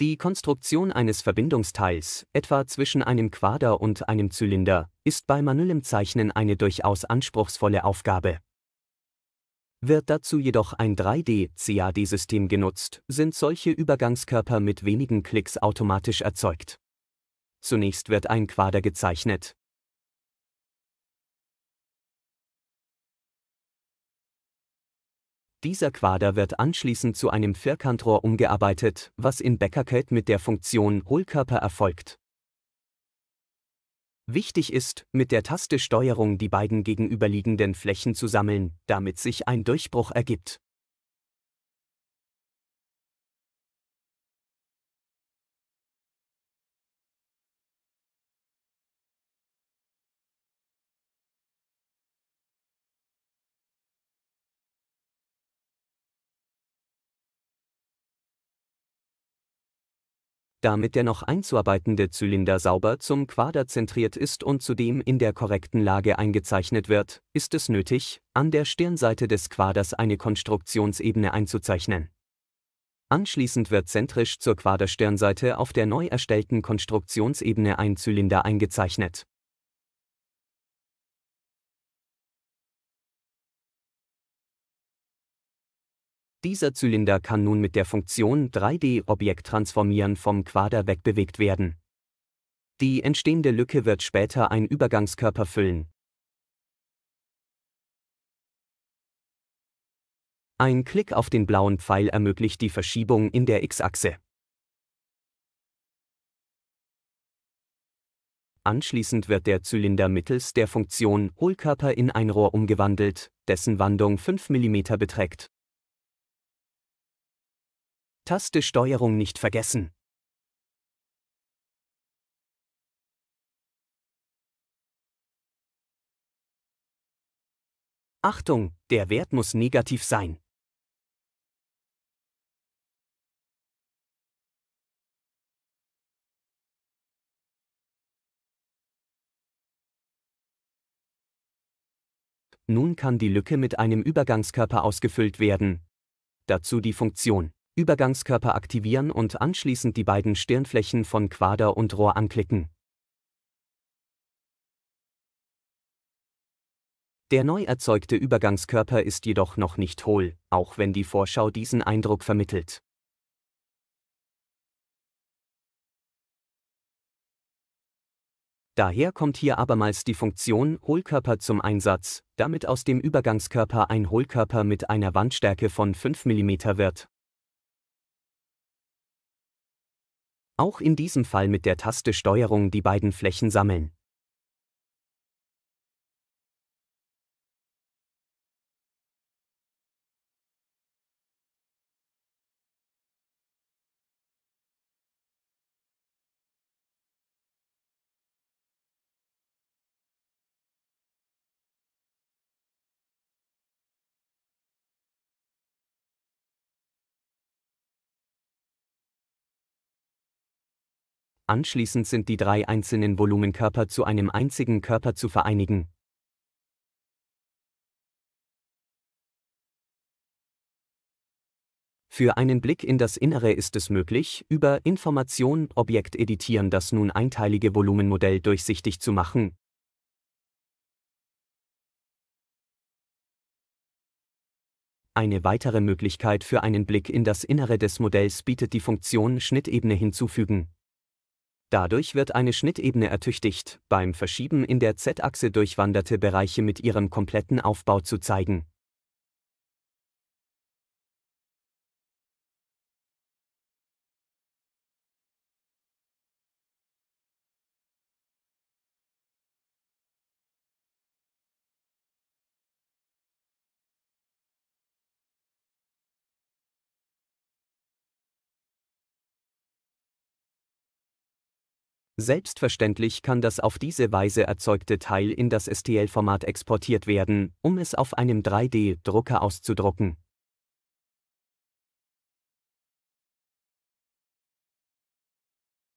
Die Konstruktion eines Verbindungsteils, etwa zwischen einem Quader und einem Zylinder, ist bei manuellem Zeichnen eine durchaus anspruchsvolle Aufgabe. Wird dazu jedoch ein 3D-CAD-System genutzt, sind solche Übergangskörper mit wenigen Klicks automatisch erzeugt. Zunächst wird ein Quader gezeichnet, Dieser Quader wird anschließend zu einem Vierkantrohr umgearbeitet, was in Beckerkelt mit der Funktion Hohlkörper erfolgt. Wichtig ist, mit der Taste Steuerung die beiden gegenüberliegenden Flächen zu sammeln, damit sich ein Durchbruch ergibt. damit der noch einzuarbeitende Zylinder sauber zum Quader zentriert ist und zudem in der korrekten Lage eingezeichnet wird, ist es nötig, an der Stirnseite des Quaders eine Konstruktionsebene einzuzeichnen. Anschließend wird zentrisch zur Quaderstirnseite auf der neu erstellten Konstruktionsebene ein Zylinder eingezeichnet Dieser Zylinder kann nun mit der Funktion 3D-Objekt transformieren vom Quader wegbewegt werden. Die entstehende Lücke wird später ein Übergangskörper füllen. Ein Klick auf den blauen Pfeil ermöglicht die Verschiebung in der X-Achse. Anschließend wird der Zylinder mittels der Funktion Hohlkörper in ein Rohr umgewandelt, dessen Wandung 5 mm beträgt. Taste Steuerung nicht vergessen. Achtung, der Wert muss negativ sein. Nun kann die Lücke mit einem Übergangskörper ausgefüllt werden. Dazu die Funktion Übergangskörper aktivieren und anschließend die beiden Stirnflächen von Quader und Rohr anklicken. Der neu erzeugte Übergangskörper ist jedoch noch nicht hohl, auch wenn die Vorschau diesen Eindruck vermittelt. Daher kommt hier abermals die Funktion Hohlkörper zum Einsatz, damit aus dem Übergangskörper ein Hohlkörper mit einer Wandstärke von 5 mm wird Auch in diesem Fall mit der Taste Steuerung die beiden Flächen sammeln. anschließend sind die drei einzelnen Volumenkörper zu einem einzigen Körper zu vereinigen. Für einen Blick in das Innere ist es möglich, über Information Objekt editieren das nun einteilige Volumenmodell durchsichtig zu machen. Eine weitere Möglichkeit für einen Blick in das Innere des Modells bietet die Funktion Schnittebene hinzufügen. Dadurch wird eine Schnittebene ertüchtigt, beim Verschieben in der Z-Achse durchwanderte Bereiche mit ihrem kompletten Aufbau zu zeigen Selbstverständlich kann das auf diese Weise erzeugte Teil in das STL-Format exportiert werden, um es auf einem 3D-Drucker auszudrucken.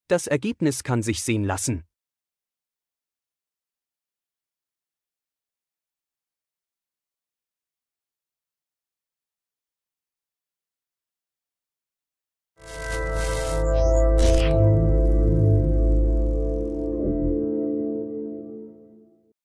Das Ergebnis kann sich sehen lassen.